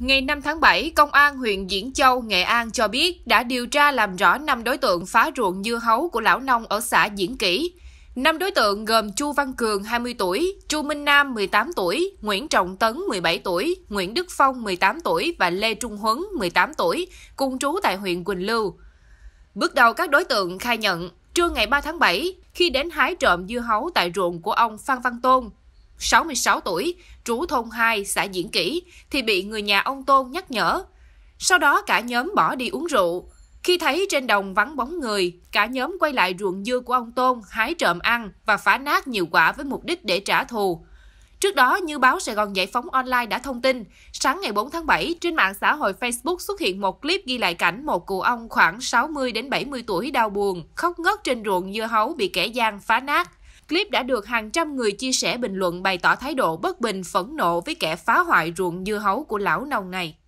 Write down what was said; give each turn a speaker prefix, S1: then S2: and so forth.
S1: Ngày 5 tháng 7, Công an huyện Diễn Châu, Nghệ An cho biết đã điều tra làm rõ 5 đối tượng phá ruộng dưa hấu của lão nông ở xã Diễn Kỷ. 5 đối tượng gồm Chu Văn Cường 20 tuổi, Chu Minh Nam 18 tuổi, Nguyễn Trọng Tấn 17 tuổi, Nguyễn Đức Phong 18 tuổi và Lê Trung Huấn 18 tuổi, cùng trú tại huyện Quỳnh Lưu. Bước đầu các đối tượng khai nhận, trưa ngày 3 tháng 7, khi đến hái trộm dưa hấu tại ruộng của ông Phan Văn Tôn, 66 tuổi, trú thôn 2, xã Diễn Kỷ, thì bị người nhà ông Tôn nhắc nhở. Sau đó cả nhóm bỏ đi uống rượu. Khi thấy trên đồng vắng bóng người, cả nhóm quay lại ruộng dưa của ông Tôn hái trộm ăn và phá nát nhiều quả với mục đích để trả thù. Trước đó, như báo Sài Gòn Giải phóng online đã thông tin, sáng ngày 4 tháng 7, trên mạng xã hội Facebook xuất hiện một clip ghi lại cảnh một cụ ông khoảng 60 đến 70 tuổi đau buồn, khóc ngất trên ruộng dưa hấu bị kẻ gian phá nát. Clip đã được hàng trăm người chia sẻ bình luận bày tỏ thái độ bất bình phẫn nộ với kẻ phá hoại ruộng dưa hấu của lão nông này.